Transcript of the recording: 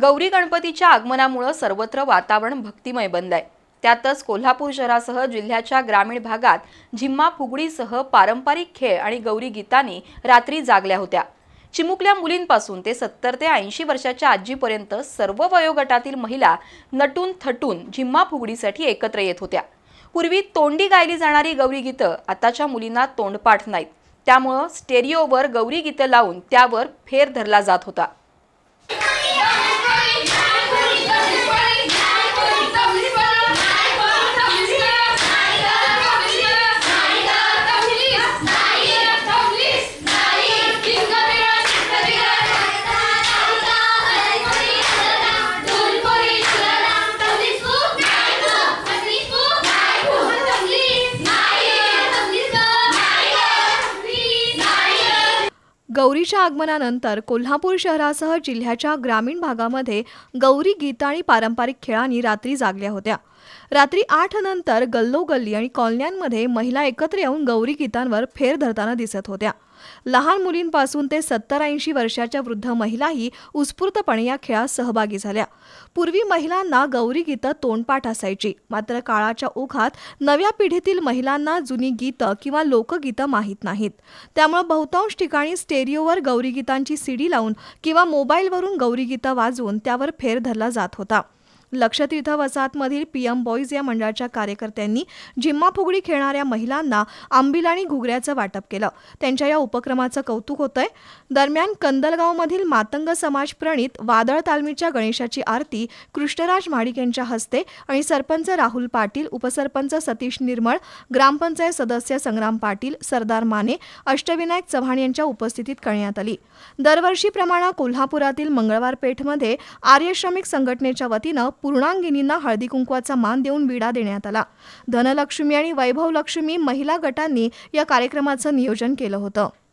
गौरी गणपतीच्या आगमनामुळं सर्वत्र वातावरण भक्तिमय आहे त्यातच कोल्हापूर शहरासह जिल्ह्याच्या ग्रामीण भागात झिम्मा फुगडीसह पारंपरिक खेळ आणि गौरी गीतांनी रात्री जागल्या होत्या चिमुकल्या मुलींपासून ते सत्तर ते ऐंशी वर्षाच्या आजीपर्यंत सर्व वयोगटातील महिला नटून थटून झिम्मा फुगडीसाठी एकत्र येत होत्या पूर्वी तोंडी गायली जाणारी गौरी गीतं आताच्या मुलींना तोंडपाठ नाहीत त्यामुळं स्टेरिओवर गौरी गीतं लावून त्यावर फेर धरला जात होता गौरीच्या आगमनानंतर कोल्हापूर शहरासह जिल्ह्याच्या ग्रामीण भागामध्ये गौरी गीता आणि पारंपरिक खेळांनी रात्री जागल्या होत्या रात्री आठ नंतर गल्लोगल्ली आणि कॉलन्यांमध्ये महिला एकत्र येऊन गौरी गीतांवर फेर धरताना दिसत होत्या लहान मुलींपासून ते सत्तर ऐंशी वर्षाच्या वृद्ध महिलाही उत्स्फूर्तपणे या खेळात सहभागी झाल्या पूर्वी महिलांना गौरी गीतं तोंडपाठ असायची मात्र काळाच्या ओघात नव्या पिढीतील महिलांना जुनी गीतं किंवा लोकगीतं माहीत नाहीत त्यामुळे बहुतांश ठिकाणी स्टेरिओवर गौरी गीतांची सीडी लावून किंवा मोबाईलवरून गौरी गीतं वाजवून त्यावर फेर धरला जात होता लक्षतीर्थ वसाहतमधील पीएम बॉईज या मंडळाच्या कार्यकर्त्यांनी जिम्मा फुगडी खेळणाऱ्या महिलांना आंबिल आणि घुगऱ्याचं वाटप केलं त्यांच्या या उपक्रमाचं कौतुक होतंय दरम्यान कंदलगावमधील मातंग समाज प्रणित वादळ तालमीच्या गणेशाची आरती कृष्णराज म्हाडिक यांच्या हस्ते आणि सरपंच राहुल पाटील उपसरपंच सतीश निर्मळ ग्रामपंचायत सदस्य संग्राम पाटील सरदार माने अष्टविनायक चव्हाण यांच्या उपस्थितीत करण्यात आली दरवर्षीप्रमाणे कोल्हापुरातील मंगळवार पेठमध्ये आर्य श्रमिक संघटनेच्या वतीनं पूर्णांगिनींना हळदी कुंकवाचा मान देऊन विडा देण्यात आला धनलक्ष्मी आणि वैभवलक्ष्मी महिला गटांनी या कार्यक्रमाचं नियोजन केलं होतं